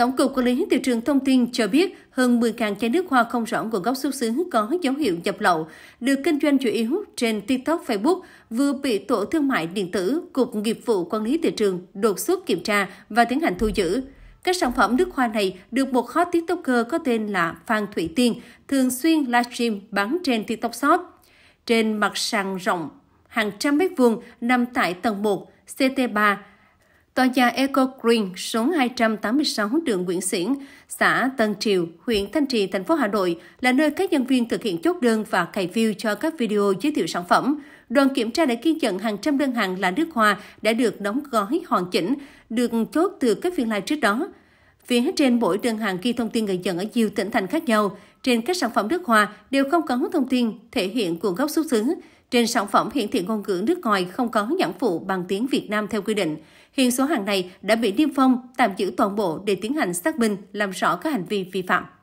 Tổng cục Quản lý Thị trường thông tin cho biết hơn 10.000 chai nước hoa không rõ nguồn gốc xuất xứ có dấu hiệu nhập lậu, được kinh doanh chủ yếu trên TikTok, Facebook, vừa bị Tổ Thương mại Điện tử, Cục Nghiệp vụ Quản lý Thị trường đột xuất kiểm tra và tiến hành thu giữ. Các sản phẩm nước hoa này được một hot TikToker có tên là Phan Thủy Tiên, thường xuyên livestream bán trên TikTok Shop. Trên mặt sàn rộng, hàng trăm mét vuông nằm tại tầng 1, CT3, tòa nhà Eco Green số 286 đường Nguyễn Xiển, xã Tân Triều, huyện Thanh Trì, thành phố Hà Nội là nơi các nhân viên thực hiện chốt đơn và cày view cho các video giới thiệu sản phẩm. Đoàn kiểm tra đã ghi nhận hàng trăm đơn hàng là nước hoa đã được đóng gói hoàn chỉnh, được chốt từ các phiên lai trước đó. Phía trên mỗi đơn hàng ghi thông tin người dân ở nhiều tỉnh thành khác nhau. Trên các sản phẩm nước hoa đều không có thông tin thể hiện nguồn gốc xuất xứ. Trên sản phẩm hiển thị ngôn ngữ nước ngoài không có nhãn phụ bằng tiếng Việt Nam theo quy định. Hiện số hàng này đã bị niêm phong, tạm giữ toàn bộ để tiến hành xác minh, làm rõ các hành vi vi phạm.